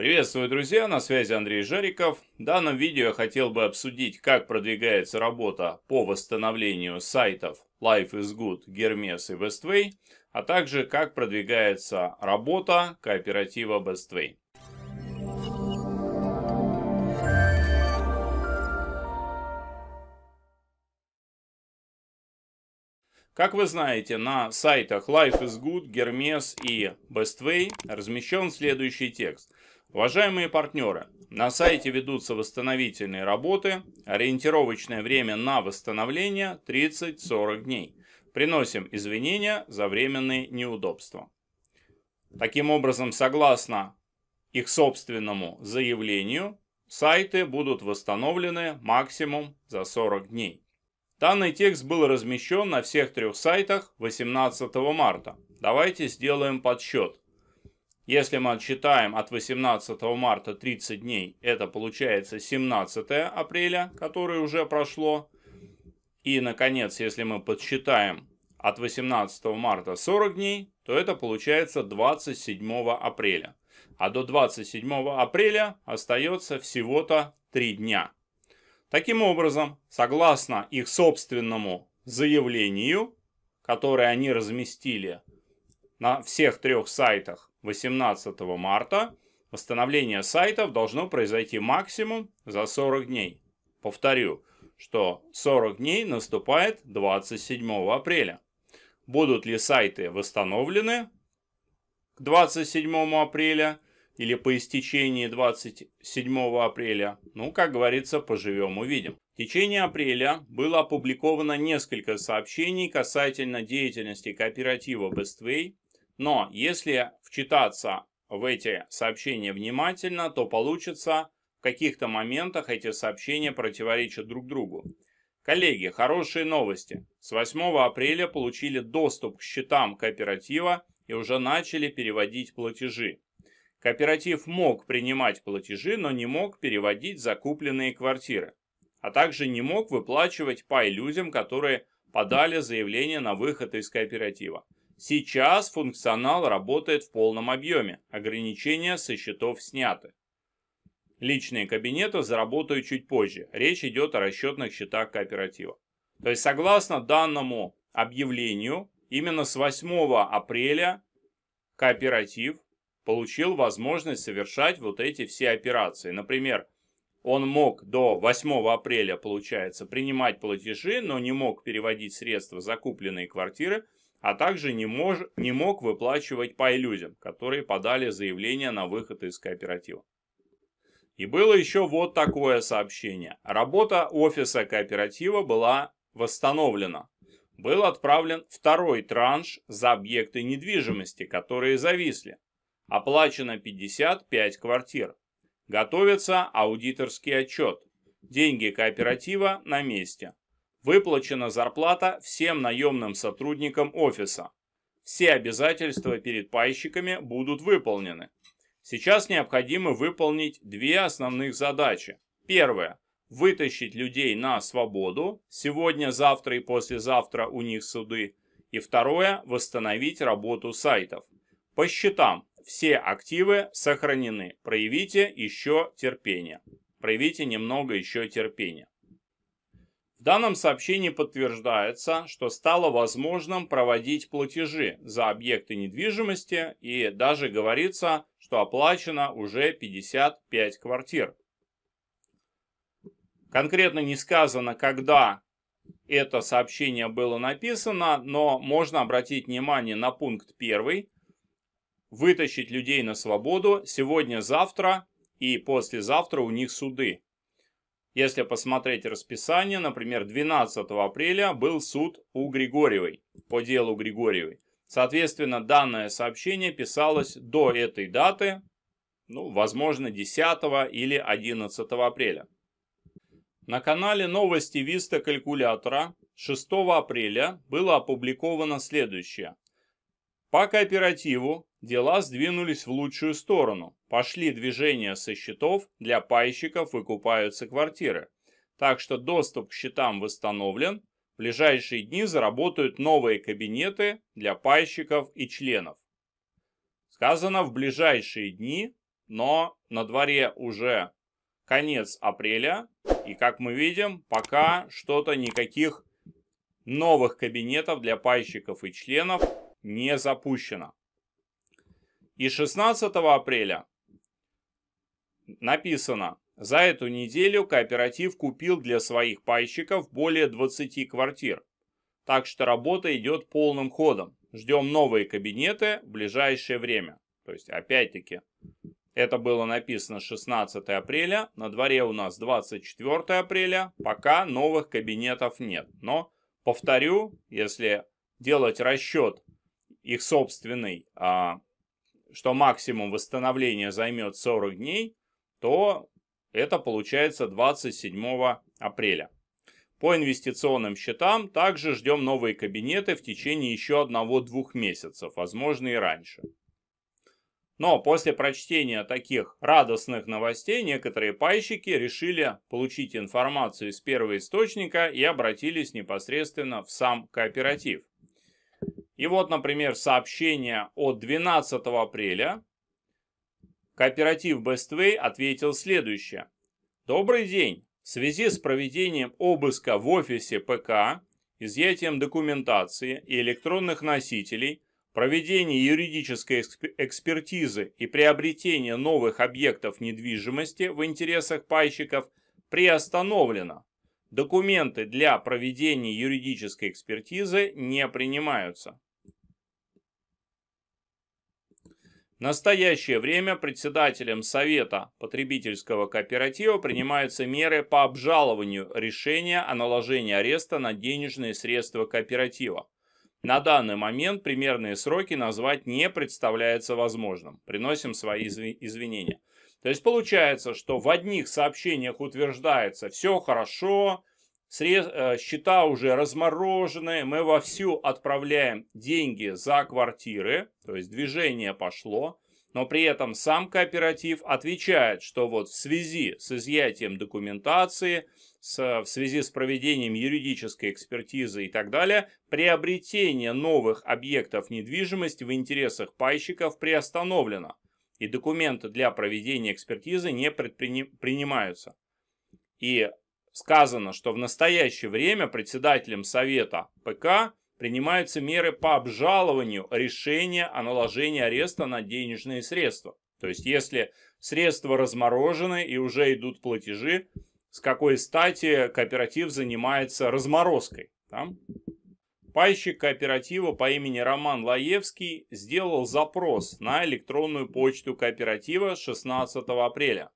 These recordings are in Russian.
Приветствую, друзья, на связи Андрей Жариков. В данном видео я хотел бы обсудить, как продвигается работа по восстановлению сайтов Life is Good, Hermes и Bestway, а также как продвигается работа кооператива Bestway. Как вы знаете, на сайтах Life is Good, Hermes и Bestway размещен следующий текст – Уважаемые партнеры, на сайте ведутся восстановительные работы. Ориентировочное время на восстановление 30-40 дней. Приносим извинения за временные неудобства. Таким образом, согласно их собственному заявлению, сайты будут восстановлены максимум за 40 дней. Данный текст был размещен на всех трех сайтах 18 марта. Давайте сделаем подсчет. Если мы отсчитаем от 18 марта 30 дней, это получается 17 апреля, которое уже прошло. И, наконец, если мы подсчитаем от 18 марта 40 дней, то это получается 27 апреля. А до 27 апреля остается всего-то 3 дня. Таким образом, согласно их собственному заявлению, которое они разместили на всех трех сайтах, 18 марта восстановление сайтов должно произойти максимум за 40 дней. Повторю, что 40 дней наступает 27 апреля. Будут ли сайты восстановлены к 27 апреля или по истечении 27 апреля? Ну, как говорится, поживем увидим. В течение апреля было опубликовано несколько сообщений касательно деятельности кооператива Bestway но если вчитаться в эти сообщения внимательно, то получится, в каких-то моментах эти сообщения противоречат друг другу. Коллеги, хорошие новости. С 8 апреля получили доступ к счетам кооператива и уже начали переводить платежи. Кооператив мог принимать платежи, но не мог переводить закупленные квартиры, а также не мог выплачивать пай людям, которые подали заявление на выход из кооператива. Сейчас функционал работает в полном объеме, ограничения со счетов сняты. Личные кабинеты заработают чуть позже. Речь идет о расчетных счетах кооператива. То есть согласно данному объявлению, именно с 8 апреля кооператив получил возможность совершать вот эти все операции. Например, он мог до 8 апреля, получается, принимать платежи, но не мог переводить средства закупленные квартиры – а также не, мож, не мог выплачивать пай людям, которые подали заявление на выход из кооператива. И было еще вот такое сообщение. Работа офиса кооператива была восстановлена. Был отправлен второй транш за объекты недвижимости, которые зависли. Оплачено 55 квартир. Готовится аудиторский отчет. Деньги кооператива на месте. Выплачена зарплата всем наемным сотрудникам офиса. Все обязательства перед пайщиками будут выполнены. Сейчас необходимо выполнить две основных задачи. Первое. Вытащить людей на свободу. Сегодня, завтра и послезавтра у них суды. И второе. Восстановить работу сайтов. По счетам все активы сохранены. Проявите еще терпение. Проявите немного еще терпения. В данном сообщении подтверждается, что стало возможным проводить платежи за объекты недвижимости и даже говорится, что оплачено уже 55 квартир. Конкретно не сказано, когда это сообщение было написано, но можно обратить внимание на пункт первый. Вытащить людей на свободу сегодня-завтра и послезавтра у них суды. Если посмотреть расписание, например, 12 апреля был суд у Григорьевой, по делу Григорьевой. Соответственно, данное сообщение писалось до этой даты, ну, возможно, 10 или 11 апреля. На канале новости Виста Калькулятора 6 апреля было опубликовано следующее. По кооперативу Дела сдвинулись в лучшую сторону. Пошли движения со счетов, для пайщиков выкупаются квартиры. Так что доступ к счетам восстановлен. В ближайшие дни заработают новые кабинеты для пайщиков и членов. Сказано в ближайшие дни, но на дворе уже конец апреля. И как мы видим, пока что-то никаких новых кабинетов для пайщиков и членов не запущено. И 16 апреля написано, за эту неделю кооператив купил для своих пайщиков более 20 квартир. Так что работа идет полным ходом. Ждем новые кабинеты в ближайшее время. То есть, опять-таки, это было написано 16 апреля, на дворе у нас 24 апреля, пока новых кабинетов нет. Но, повторю, если делать расчет их собственный а, что максимум восстановления займет 40 дней, то это получается 27 апреля. По инвестиционным счетам также ждем новые кабинеты в течение еще одного-двух месяцев, возможно и раньше. Но после прочтения таких радостных новостей некоторые пайщики решили получить информацию из источника и обратились непосредственно в сам кооператив. И вот, например, сообщение от 12 апреля. Кооператив Bestway ответил следующее. Добрый день. В связи с проведением обыска в офисе ПК, изъятием документации и электронных носителей, проведение юридической экспертизы и приобретение новых объектов недвижимости в интересах пайщиков приостановлено. Документы для проведения юридической экспертизы не принимаются. В настоящее время председателем Совета потребительского кооператива принимаются меры по обжалованию решения о наложении ареста на денежные средства кооператива. На данный момент примерные сроки назвать не представляется возможным. Приносим свои извинения. То есть получается, что в одних сообщениях утверждается «все хорошо», сред... Э, счета уже размороженные, мы вовсю отправляем деньги за квартиры, то есть движение пошло, но при этом сам кооператив отвечает, что вот в связи с изъятием документации, с, в связи с проведением юридической экспертизы и так далее, приобретение новых объектов недвижимости в интересах пайщиков приостановлено, и документы для проведения экспертизы не предпринимаются. И сказано, что в настоящее время председателем Совета ПК принимаются меры по обжалованию решения о наложении ареста на денежные средства. То есть, если средства разморожены и уже идут платежи, с какой стати кооператив занимается разморозкой? Да? Пайщик кооператива по имени Роман Лаевский сделал запрос на электронную почту кооператива 16 апреля.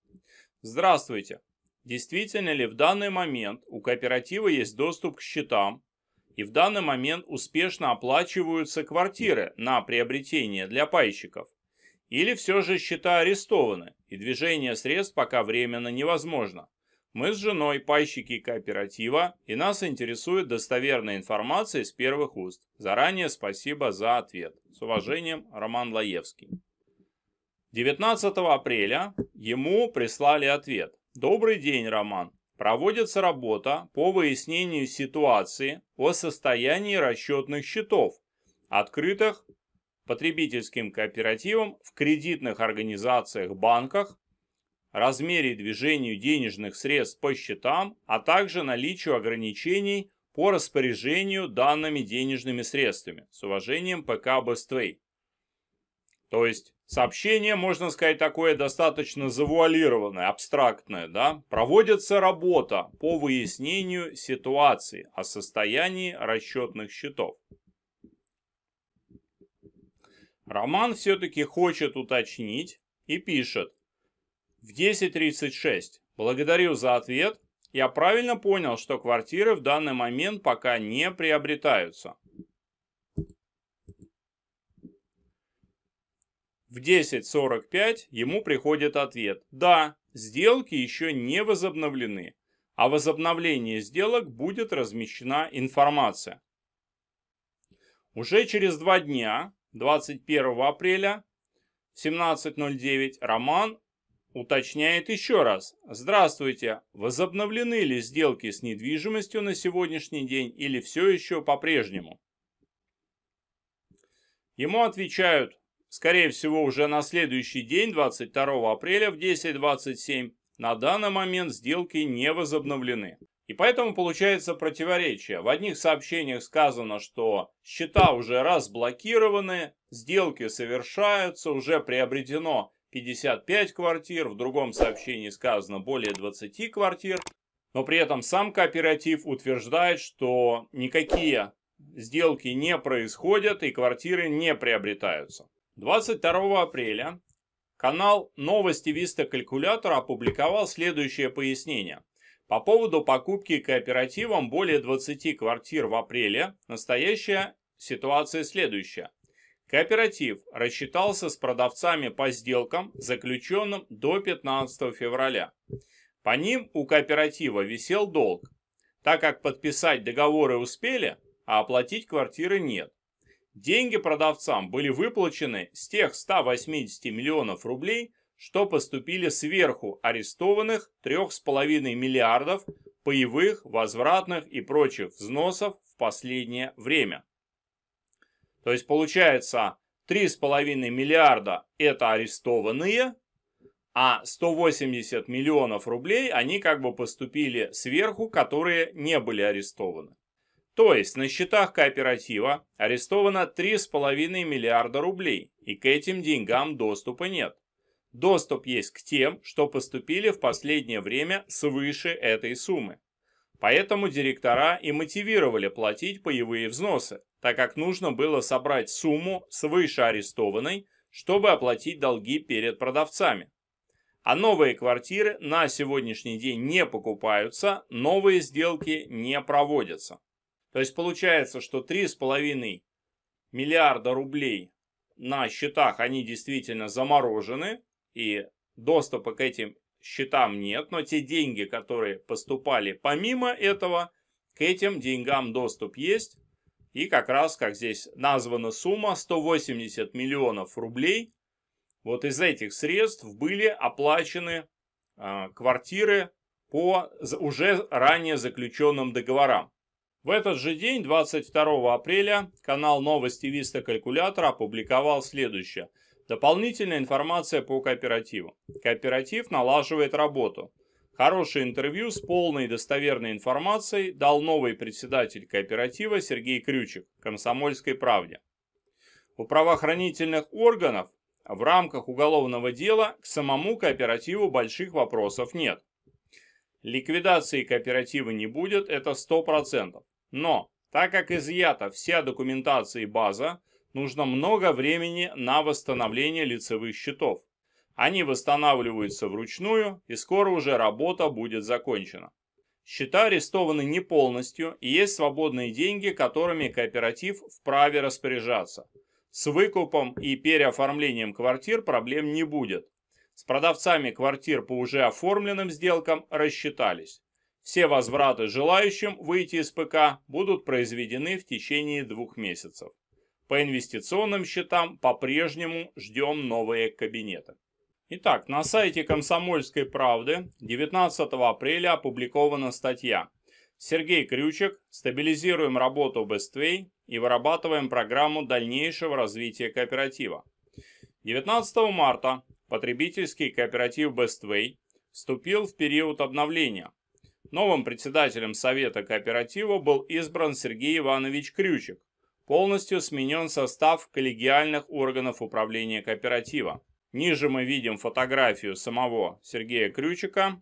Здравствуйте, действительно ли в данный момент у кооператива есть доступ к счетам, и в данный момент успешно оплачиваются квартиры на приобретение для пайщиков, или все же счета арестованы, и движение средств пока временно невозможно. Мы с женой пайщики кооператива, и нас интересует достоверная информация с первых уст. Заранее спасибо за ответ. С уважением, Роман Лаевский. 19 апреля ему прислали ответ. Добрый день, Роман. Проводится работа по выяснению ситуации о состоянии расчетных счетов, открытых потребительским кооперативом в кредитных организациях, банках, размере и движению денежных средств по счетам, а также наличию ограничений по распоряжению данными денежными средствами. С уважением, ПК Бествей. То есть Сообщение, можно сказать, такое достаточно завуалированное, абстрактное, да? Проводится работа по выяснению ситуации о состоянии расчетных счетов. Роман все-таки хочет уточнить и пишет. В 10.36. Благодарю за ответ. Я правильно понял, что квартиры в данный момент пока не приобретаются. В 10.45 ему приходит ответ «Да, сделки еще не возобновлены, о а возобновлении сделок будет размещена информация». Уже через два дня, 21 апреля, 17.09, Роман уточняет еще раз. Здравствуйте, возобновлены ли сделки с недвижимостью на сегодняшний день или все еще по-прежнему? Ему отвечают, скорее всего, уже на следующий день, 22 апреля в 10.27, на данный момент сделки не возобновлены. И поэтому получается противоречие. В одних сообщениях сказано, что счета уже разблокированы, сделки совершаются, уже приобретено 55 квартир, в другом сообщении сказано более 20 квартир, но при этом сам кооператив утверждает, что никакие сделки не происходят и квартиры не приобретаются. 22 апреля канал «Новости Виста Калькулятора» опубликовал следующее пояснение. По поводу покупки кооперативом более 20 квартир в апреле настоящая ситуация следующая. Кооператив рассчитался с продавцами по сделкам, заключенным до 15 февраля. По ним у кооператива висел долг, так как подписать договоры успели, а оплатить квартиры нет. Деньги продавцам были выплачены с тех 180 миллионов рублей, что поступили сверху арестованных 3,5 миллиардов паевых, возвратных и прочих взносов в последнее время. То есть получается 3,5 миллиарда это арестованные, а 180 миллионов рублей они как бы поступили сверху, которые не были арестованы. То есть на счетах кооператива арестовано 3,5 миллиарда рублей, и к этим деньгам доступа нет. Доступ есть к тем, что поступили в последнее время свыше этой суммы. Поэтому директора и мотивировали платить паевые взносы, так как нужно было собрать сумму свыше арестованной, чтобы оплатить долги перед продавцами. А новые квартиры на сегодняшний день не покупаются, новые сделки не проводятся. То есть получается, что 3,5 миллиарда рублей на счетах, они действительно заморожены, и доступа к этим счетам нет, но те деньги, которые поступали помимо этого, к этим деньгам доступ есть. И как раз, как здесь названа сумма, 180 миллионов рублей. Вот из этих средств были оплачены а, квартиры по уже ранее заключенным договорам. В этот же день, 22 апреля, канал «Новости Виста Калькулятор» опубликовал следующее. Дополнительная информация по кооперативу. Кооператив налаживает работу. Хорошее интервью с полной достоверной информацией дал новый председатель кооператива Сергей Крючек «Комсомольской правде». У правоохранительных органов в рамках уголовного дела к самому кооперативу больших вопросов нет. Ликвидации кооператива не будет, это 100%. Но, так как изъята вся документация и база, нужно много времени на восстановление лицевых счетов. Они восстанавливаются вручную, и скоро уже работа будет закончена. Счета арестованы не полностью, и есть свободные деньги, которыми кооператив вправе распоряжаться. С выкупом и переоформлением квартир проблем не будет. С продавцами квартир по уже оформленным сделкам рассчитались. Все возвраты желающим выйти из ПК будут произведены в течение двух месяцев. По инвестиционным счетам по-прежнему ждем новые кабинеты. Итак, на сайте «Комсомольской правды» 19 апреля опубликована статья «Сергей Крючек. Стабилизируем работу Бествей и вырабатываем программу дальнейшего развития кооператива». 19 марта потребительский кооператив Бествей вступил в период обновления – Новым председателем Совета кооператива был избран Сергей Иванович Крючек. Полностью сменен состав коллегиальных органов управления кооператива. Ниже мы видим фотографию самого Сергея Крючика.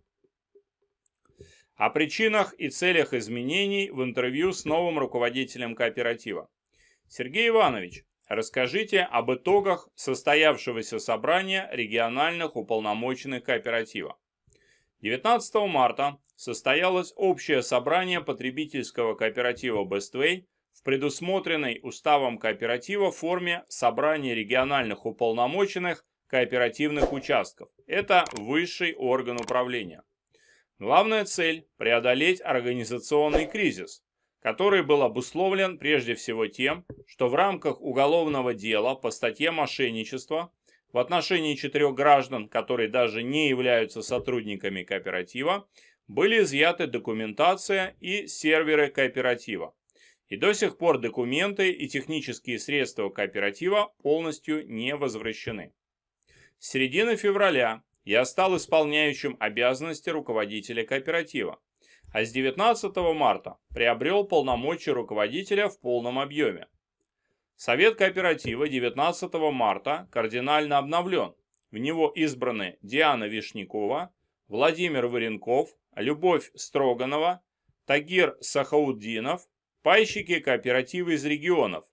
О причинах и целях изменений в интервью с новым руководителем кооператива. Сергей Иванович, расскажите об итогах состоявшегося собрания региональных уполномоченных кооператива. 19 марта состоялось общее собрание потребительского кооператива «Бествей» в предусмотренной уставом кооператива форме собрания региональных уполномоченных кооперативных участков. Это высший орган управления. Главная цель – преодолеть организационный кризис, который был обусловлен прежде всего тем, что в рамках уголовного дела по статье «Мошенничество» в отношении четырех граждан, которые даже не являются сотрудниками кооператива, были изъяты документация и серверы кооператива. И до сих пор документы и технические средства кооператива полностью не возвращены. С середины февраля я стал исполняющим обязанности руководителя кооператива, а с 19 марта приобрел полномочия руководителя в полном объеме. Совет кооператива 19 марта кардинально обновлен. В него избраны Диана Вишнякова, Владимир Варенков, Любовь Строганова, Тагир Сахауддинов, пайщики кооперативы из регионов,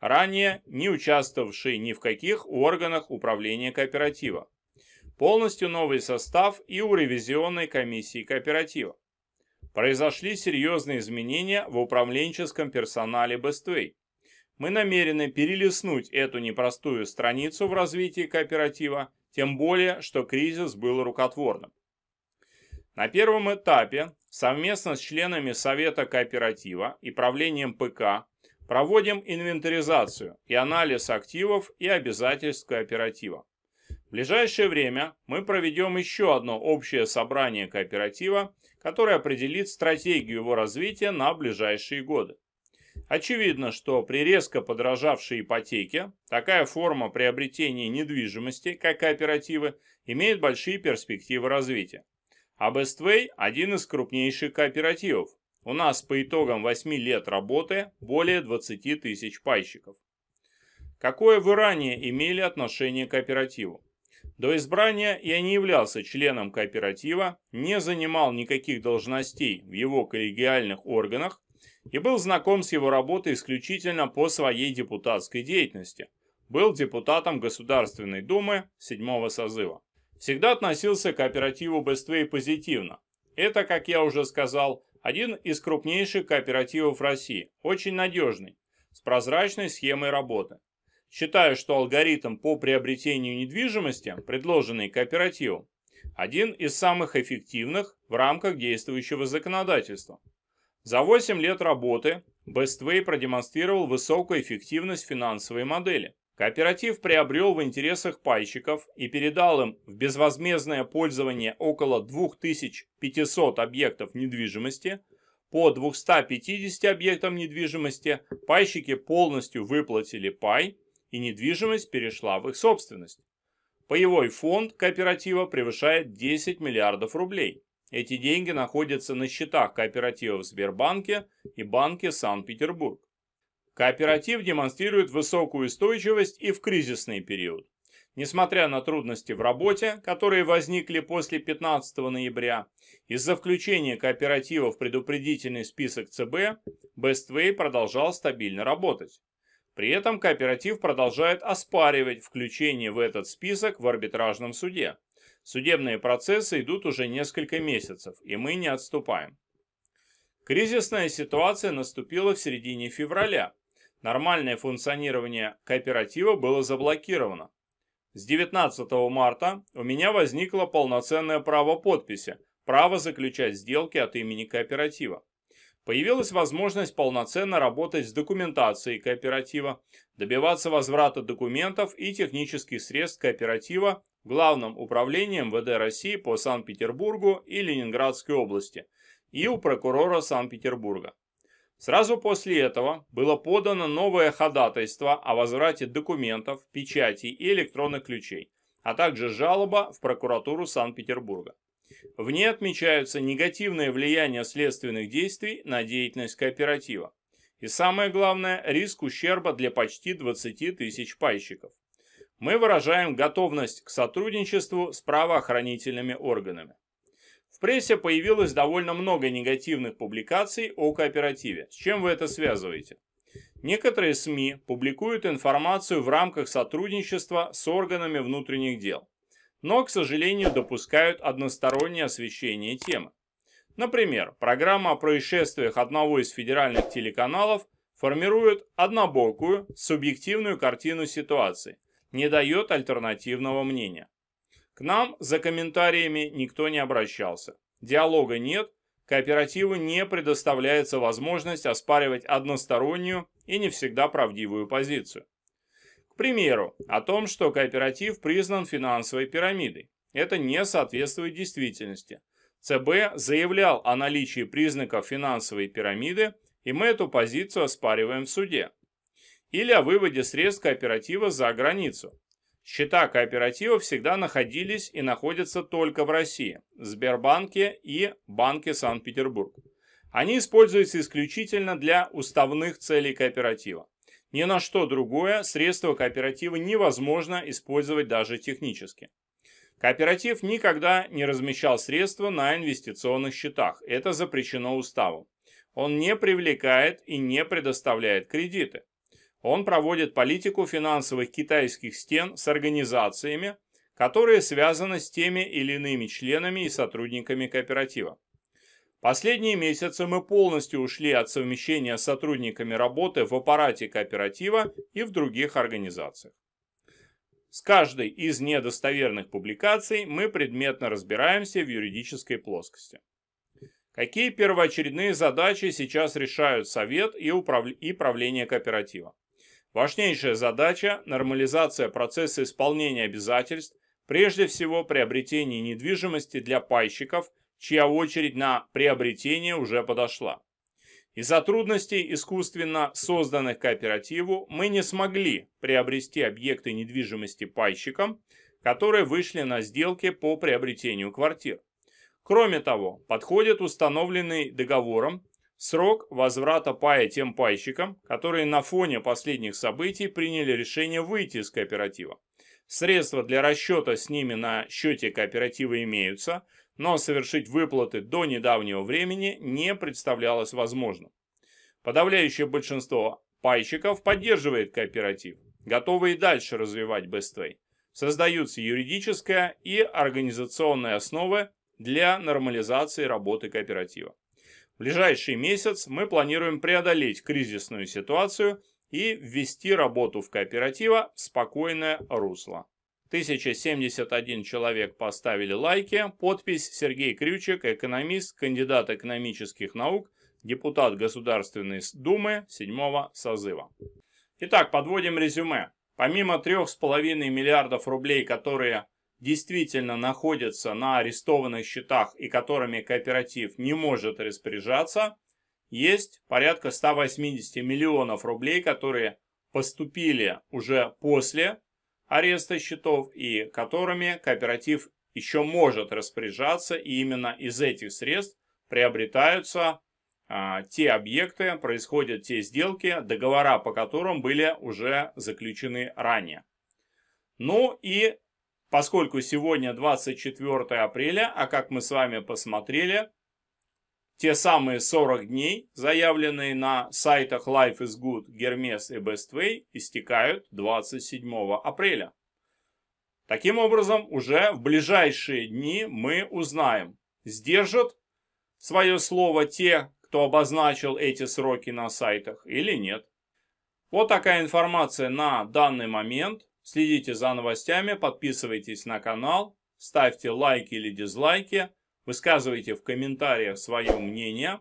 ранее не участвовавшие ни в каких органах управления кооператива. Полностью новый состав и у ревизионной комиссии кооператива. Произошли серьезные изменения в управленческом персонале Бествей. Мы намерены перелистнуть эту непростую страницу в развитии кооператива, тем более, что кризис был рукотворным. На первом этапе совместно с членами Совета кооператива и правлением ПК проводим инвентаризацию и анализ активов и обязательств кооператива. В ближайшее время мы проведем еще одно общее собрание кооператива, которое определит стратегию его развития на ближайшие годы. Очевидно, что при резко подорожавшей ипотеке такая форма приобретения недвижимости, как кооперативы, имеет большие перспективы развития. А Bestway – один из крупнейших кооперативов. У нас по итогам 8 лет работы более 20 тысяч пайщиков. Какое вы ранее имели отношение к кооперативу? До избрания я не являлся членом кооператива, не занимал никаких должностей в его коллегиальных органах и был знаком с его работой исключительно по своей депутатской деятельности. Был депутатом Государственной Думы седьмого созыва всегда относился к кооперативу Бествей позитивно. Это, как я уже сказал, один из крупнейших кооперативов России, очень надежный, с прозрачной схемой работы. Считаю, что алгоритм по приобретению недвижимости, предложенный кооперативом, один из самых эффективных в рамках действующего законодательства. За 8 лет работы Bestway продемонстрировал высокую эффективность финансовой модели, Кооператив приобрел в интересах пайщиков и передал им в безвозмездное пользование около 2500 объектов недвижимости. По 250 объектам недвижимости пайщики полностью выплатили пай, и недвижимость перешла в их собственность. Паевой фонд кооператива превышает 10 миллиардов рублей. Эти деньги находятся на счетах кооператива в Сбербанке и Банке Санкт-Петербург. Кооператив демонстрирует высокую устойчивость и в кризисный период. Несмотря на трудности в работе, которые возникли после 15 ноября, из-за включения кооператива в предупредительный список ЦБ, Bestway продолжал стабильно работать. При этом кооператив продолжает оспаривать включение в этот список в арбитражном суде. Судебные процессы идут уже несколько месяцев, и мы не отступаем. Кризисная ситуация наступила в середине февраля, нормальное функционирование кооператива было заблокировано. С 19 марта у меня возникло полноценное право подписи, право заключать сделки от имени кооператива. Появилась возможность полноценно работать с документацией кооператива, добиваться возврата документов и технических средств кооператива в Главном управлении МВД России по Санкт-Петербургу и Ленинградской области и у прокурора Санкт-Петербурга. Сразу после этого было подано новое ходатайство о возврате документов, печати и электронных ключей, а также жалоба в прокуратуру Санкт-Петербурга. В ней отмечаются негативное влияние следственных действий на деятельность кооператива. И самое главное, риск ущерба для почти 20 тысяч пайщиков. Мы выражаем готовность к сотрудничеству с правоохранительными органами прессе появилось довольно много негативных публикаций о кооперативе. С чем вы это связываете? Некоторые СМИ публикуют информацию в рамках сотрудничества с органами внутренних дел, но, к сожалению, допускают одностороннее освещение темы. Например, программа о происшествиях одного из федеральных телеканалов формирует однобокую, субъективную картину ситуации, не дает альтернативного мнения нам за комментариями никто не обращался. Диалога нет, кооперативу не предоставляется возможность оспаривать одностороннюю и не всегда правдивую позицию. К примеру, о том, что кооператив признан финансовой пирамидой. Это не соответствует действительности. ЦБ заявлял о наличии признаков финансовой пирамиды, и мы эту позицию оспариваем в суде. Или о выводе средств кооператива за границу. Счета кооператива всегда находились и находятся только в России, Сбербанке и Банке Санкт-Петербург. Они используются исключительно для уставных целей кооператива. Ни на что другое средства кооператива невозможно использовать даже технически. Кооператив никогда не размещал средства на инвестиционных счетах. Это запрещено уставом. Он не привлекает и не предоставляет кредиты. Он проводит политику финансовых китайских стен с организациями, которые связаны с теми или иными членами и сотрудниками кооператива. Последние месяцы мы полностью ушли от совмещения с сотрудниками работы в аппарате кооператива и в других организациях. С каждой из недостоверных публикаций мы предметно разбираемся в юридической плоскости. Какие первоочередные задачи сейчас решают Совет и, управ... и правление кооператива? Важнейшая задача – нормализация процесса исполнения обязательств, прежде всего приобретение недвижимости для пайщиков, чья очередь на приобретение уже подошла. Из-за трудностей, искусственно созданных кооперативу, мы не смогли приобрести объекты недвижимости пайщикам, которые вышли на сделки по приобретению квартир. Кроме того, подходит установленный договором срок возврата пая тем пайщикам, которые на фоне последних событий приняли решение выйти из кооператива. Средства для расчета с ними на счете кооператива имеются, но совершить выплаты до недавнего времени не представлялось возможным. Подавляющее большинство пайщиков поддерживает кооператив, готовы и дальше развивать Бествей. Создаются юридическая и организационная основы для нормализации работы кооператива ближайший месяц мы планируем преодолеть кризисную ситуацию и ввести работу в кооператива в спокойное русло. 1071 человек поставили лайки, подпись Сергей Крючек, экономист, кандидат экономических наук, депутат Государственной Думы 7 созыва. Итак, подводим резюме. Помимо 3,5 миллиардов рублей, которые действительно находятся на арестованных счетах и которыми кооператив не может распоряжаться, есть порядка 180 миллионов рублей, которые поступили уже после ареста счетов и которыми кооператив еще может распоряжаться, и именно из этих средств приобретаются а, те объекты, происходят те сделки, договора по которым были уже заключены ранее. Ну и поскольку сегодня 24 апреля, а как мы с вами посмотрели, те самые 40 дней, заявленные на сайтах Life is Good, Hermes и Bestway, истекают 27 апреля. Таким образом, уже в ближайшие дни мы узнаем, сдержат свое слово те, кто обозначил эти сроки на сайтах или нет. Вот такая информация на данный момент. Следите за новостями, подписывайтесь на канал, ставьте лайки или дизлайки, высказывайте в комментариях свое мнение,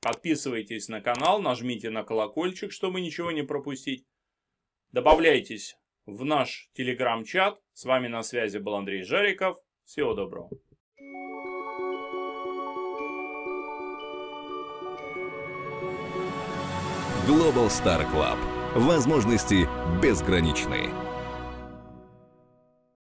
подписывайтесь на канал, нажмите на колокольчик, чтобы ничего не пропустить. Добавляйтесь в наш телеграм-чат. С вами на связи был Андрей Жариков. Всего доброго. Global Star Club. Возможности безграничные.